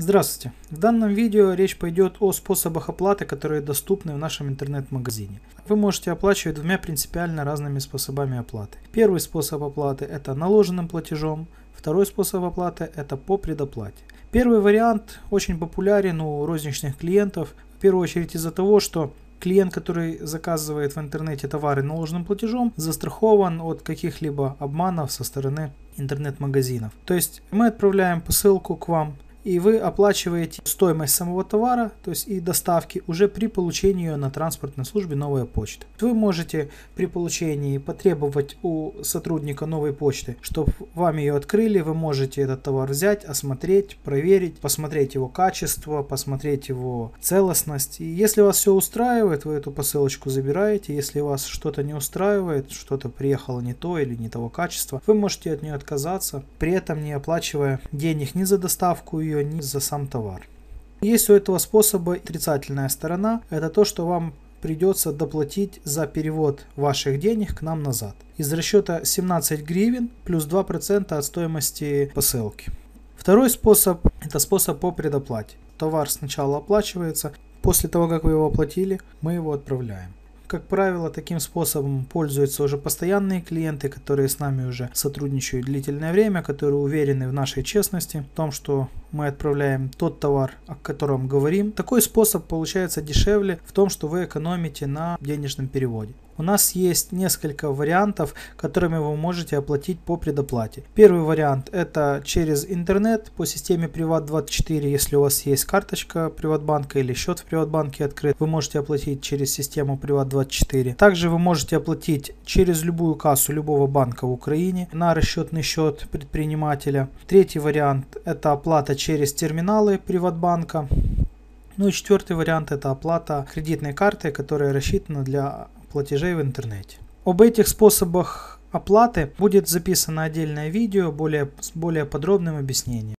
Здравствуйте! В данном видео речь пойдет о способах оплаты, которые доступны в нашем интернет-магазине. Вы можете оплачивать двумя принципиально разными способами оплаты. Первый способ оплаты – это наложенным платежом, второй способ оплаты – это по предоплате. Первый вариант очень популярен у розничных клиентов, в первую очередь из-за того, что клиент, который заказывает в интернете товары наложенным платежом, застрахован от каких-либо обманов со стороны интернет-магазинов. То есть мы отправляем посылку к вам и вы оплачиваете стоимость самого товара, то есть и доставки уже при получении ее на транспортной службе Новой Почты. Вы можете при получении потребовать у сотрудника новой почты, чтобы вам ее открыли, вы можете этот товар взять, осмотреть, проверить, посмотреть его качество, посмотреть его целостность. И если вас все устраивает, вы эту посылочку забираете. Если вас что-то не устраивает, что-то приехало не то или не того качества, вы можете от нее отказаться, при этом не оплачивая денег ни за доставку ее, ее а ни за сам товар. Есть у этого способа отрицательная сторона, это то, что вам придется доплатить за перевод ваших денег к нам назад. Из расчета 17 гривен плюс 2% от стоимости посылки. Второй способ – это способ по предоплате. Товар сначала оплачивается, после того, как вы его оплатили, мы его отправляем. Как правило, таким способом пользуются уже постоянные клиенты, которые с нами уже сотрудничают длительное время, которые уверены в нашей честности, в том, что мы отправляем тот товар, о котором говорим. Такой способ получается дешевле в том, что вы экономите на денежном переводе. У нас есть несколько вариантов, которыми вы можете оплатить по предоплате. Первый вариант это через интернет по системе Privat24. Если у вас есть карточка Приватбанка или счет в Приватбанке открыт, вы можете оплатить через систему Privat24. Также вы можете оплатить через любую кассу любого банка в Украине на расчетный счет предпринимателя. Третий вариант это оплата через терминалы Приватбанка. Ну и четвертый вариант это оплата кредитной карты, которая рассчитана для платежей в интернете. Об этих способах оплаты будет записано отдельное видео более, с более подробным объяснением.